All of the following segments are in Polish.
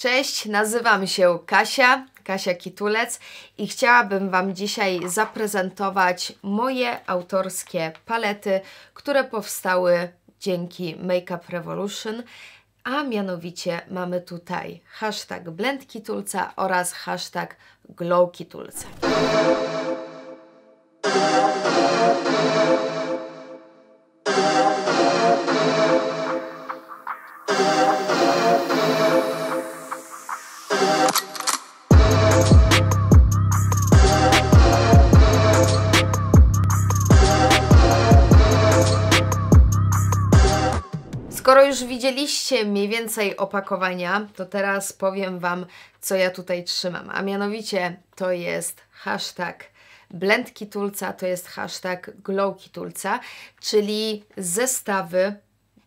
Cześć, nazywam się Kasia, Kasia Kitulec i chciałabym Wam dzisiaj zaprezentować moje autorskie palety, które powstały dzięki Makeup Revolution, a mianowicie mamy tutaj hashtag Blend Kitulca oraz hashtag Glow Kitulca. Skoro już widzieliście mniej więcej opakowania, to teraz powiem Wam, co ja tutaj trzymam. A mianowicie to jest hashtag Kitulca, to jest hashtag Kitulca, czyli zestawy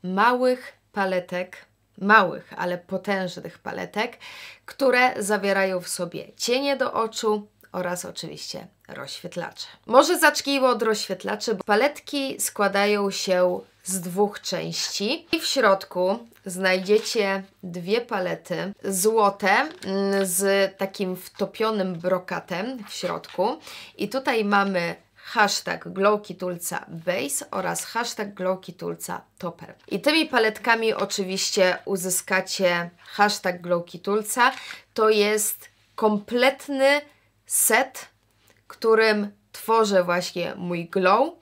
małych paletek, małych, ale potężnych paletek, które zawierają w sobie cienie do oczu, oraz oczywiście rozświetlacze. Może zacznijmy od rozświetlaczy, bo paletki składają się z dwóch części. I w środku znajdziecie dwie palety złote mm, z takim wtopionym brokatem w środku. I tutaj mamy hashtag Glowkitulca Base oraz hashtag Glowkitulca Topper. I tymi paletkami oczywiście uzyskacie hashtag Glowkitulca. To jest kompletny set, którym tworzę właśnie mój glow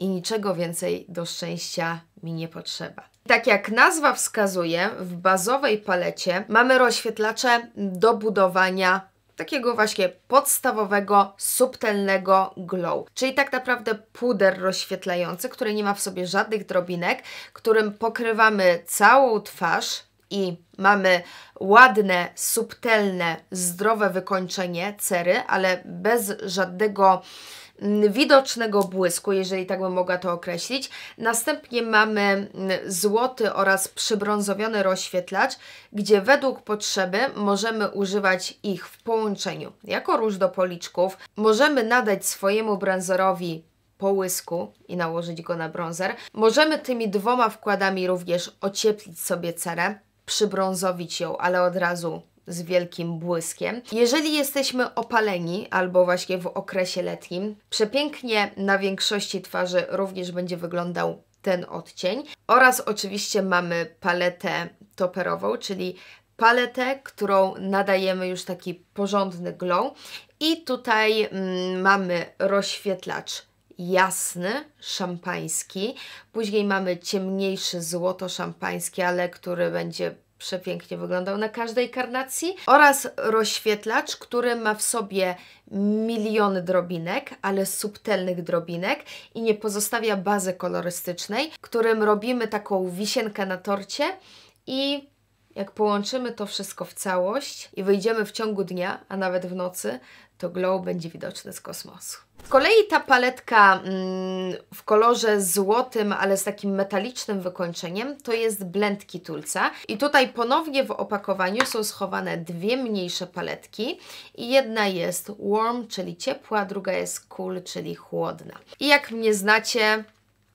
i niczego więcej do szczęścia mi nie potrzeba. Tak jak nazwa wskazuje, w bazowej palecie mamy rozświetlacze do budowania takiego właśnie podstawowego, subtelnego glow, czyli tak naprawdę puder rozświetlający, który nie ma w sobie żadnych drobinek, którym pokrywamy całą twarz i mamy ładne, subtelne, zdrowe wykończenie cery, ale bez żadnego Mm, widocznego błysku, jeżeli tak bym mogła to określić. Następnie mamy mm, złoty oraz przybrązowiony rozświetlacz, gdzie według potrzeby możemy używać ich w połączeniu jako róż do policzków. Możemy nadać swojemu bronzorowi połysku i nałożyć go na bronzer. Możemy tymi dwoma wkładami również ocieplić sobie cerę, przybrązowić ją, ale od razu z wielkim błyskiem. Jeżeli jesteśmy opaleni albo właśnie w okresie letnim, przepięknie na większości twarzy również będzie wyglądał ten odcień. Oraz oczywiście mamy paletę toperową, czyli paletę, którą nadajemy już taki porządny glow. I tutaj mm, mamy rozświetlacz jasny, szampański. Później mamy ciemniejszy złoto-szampański, ale który będzie przepięknie wyglądał na każdej karnacji oraz rozświetlacz, który ma w sobie miliony drobinek, ale subtelnych drobinek i nie pozostawia bazy kolorystycznej, którym robimy taką wisienkę na torcie i jak połączymy to wszystko w całość i wyjdziemy w ciągu dnia, a nawet w nocy, to glow będzie widoczny z kosmosu. Z kolei ta paletka mm, w kolorze złotym, ale z takim metalicznym wykończeniem, to jest blend Kitulca. I tutaj ponownie w opakowaniu są schowane dwie mniejsze paletki. I jedna jest warm, czyli ciepła, druga jest cool, czyli chłodna. I jak mnie znacie,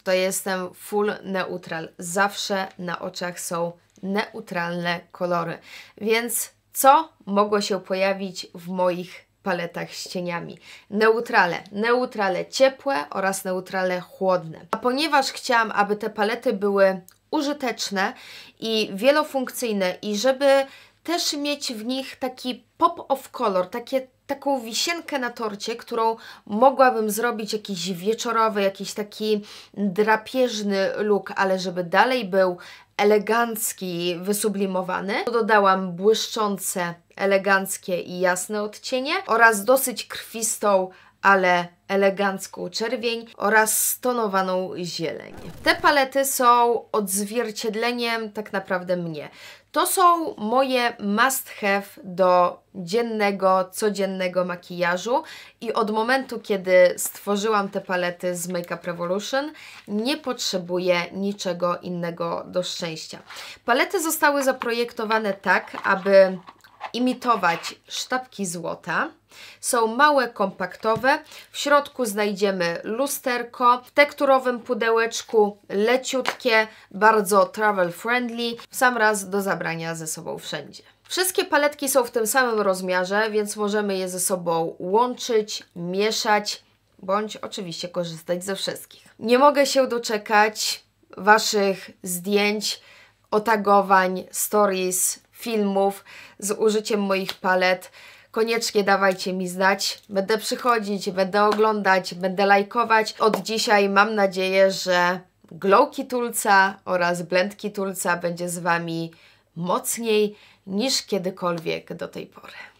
to jestem full neutral. Zawsze na oczach są neutralne kolory. Więc co mogło się pojawić w moich paletach z cieniami. Neutrale, neutrale ciepłe oraz neutrale chłodne. A ponieważ chciałam, aby te palety były użyteczne i wielofunkcyjne i żeby też mieć w nich taki pop of color, takie taką wisienkę na torcie, którą mogłabym zrobić jakiś wieczorowy, jakiś taki drapieżny look, ale żeby dalej był elegancki, wysublimowany, dodałam błyszczące eleganckie i jasne odcienie oraz dosyć krwistą, ale elegancką czerwień oraz stonowaną zieleń. Te palety są odzwierciedleniem tak naprawdę mnie. To są moje must have do dziennego, codziennego makijażu i od momentu, kiedy stworzyłam te palety z Makeup Revolution, nie potrzebuję niczego innego do szczęścia. Palety zostały zaprojektowane tak, aby imitować sztabki złota. Są małe, kompaktowe. W środku znajdziemy lusterko, w tekturowym pudełeczku, leciutkie, bardzo travel friendly, sam raz do zabrania ze sobą wszędzie. Wszystkie paletki są w tym samym rozmiarze, więc możemy je ze sobą łączyć, mieszać, bądź oczywiście korzystać ze wszystkich. Nie mogę się doczekać Waszych zdjęć, otagowań, stories, filmów z użyciem moich palet. Koniecznie dawajcie mi znać. Będę przychodzić, będę oglądać, będę lajkować. Od dzisiaj mam nadzieję, że glow kitulca oraz blend kitulca będzie z Wami mocniej niż kiedykolwiek do tej pory.